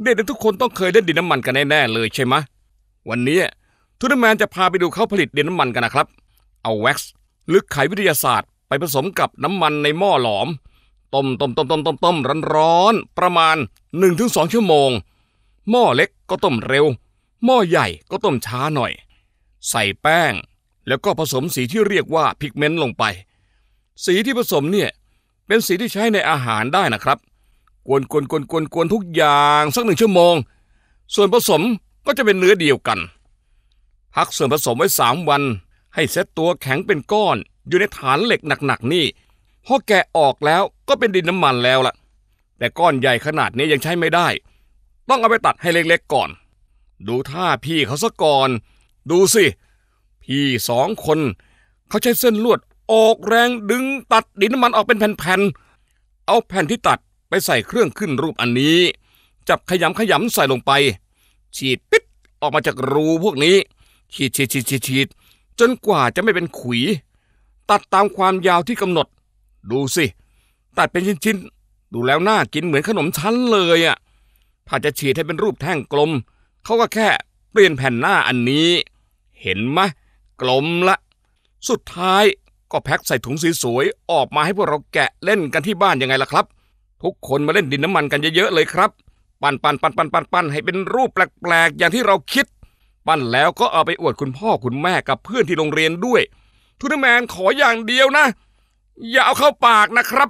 เด็กๆทุกคนต้องเคยเล่นดินน้ำมันกันแน่ ๆ เลยใช่ไหมวันนี้ทูนแมนจะพาไปดูเขาผลิตดินน้ำมันกันนะครับ เอาแว็กซ์หรือไขวิทยาศาสตร์ ไปผสมกับน้ำมันในหม้อหลอมต้มต้มต้มต้มต้มต้มร้อนร้อนประมาณ 1-2 ชั่วโมง หม้อเล็กก็ต้มเร็ว หม้อใหญ่ก็ต้มช้าหน่อย ใส่แป้ง แล้วก็ผสมสีที่เรียกว่าพิกเมนต์ลงไป สีที่ผสมเนี่ยเป็นสีที่ใช้ในอาหารได้นะครับกวนกวนกวนกวนกวนทุกอย่าง สักหนึ่งชั่วโมง ส่วนผสมก็จะเป็นเนื้อเดียวกัน พักส่วนผสมไว้สามวัน ให้เซตตัวแข็งเป็นก้อนอยู่ในฐานเหล็กหนักๆนี่พอแกะออกแล้วก็เป็นดินน้ำมันแล้วล่ะ แต่ก้อนใหญ่ขนาดนี้ยังใช้ไม่ได้ ต้องเอาไปตัดให้เล็กๆก่อน ดูท่าพี่เขาซะก่อน ดูสิ พี่สองคน เขาใช้เส้นลวดออกแรงดึงตัดดินน้ำมันออกเป็นแผ่นๆเอาแผ่นที่ตัดไปใส่เครื่องขึ้นรูปอันนี้ จับขยำขยำใส่ลงไป ฉีดปิดออกมาจากรูพวกนี้ ฉีดฉีดฉีดฉีดฉีดจนกว่าจะไม่เป็นขุย ตัดตามความยาวที่กำหนด ดูสิตัดเป็นชิ้นๆดูแล้วน่ากินเหมือนขนมชั้นเลยอะ่ะถ้าจะฉีดให้เป็นรูปแท่งกลมเขาก็แค่เปลี่ยนแผ่นหน้าอันนี้ เห็นไหมกลมละสุดท้ายก็แพ็คใส่ถุงสสวยๆออกมาให้พวกเราแกะเล่นกันที่บ้านยังไงล่ะครับทุกคนมาเล่นดินน้ำมันกันเยอะ ๆ เลยครับ ปั้นปั้นปันปันปันปันให้เป็นรูปแปลก ๆ อย่างที่เราคิด ปั้นแล้วก็เอาไปอวดคุณพ่อคุณแม่กับเพื่อนที่โรงเรียนด้วย ทุนแมนขออย่างเดียวนะ อย่าเอาเข้าปากนะครับ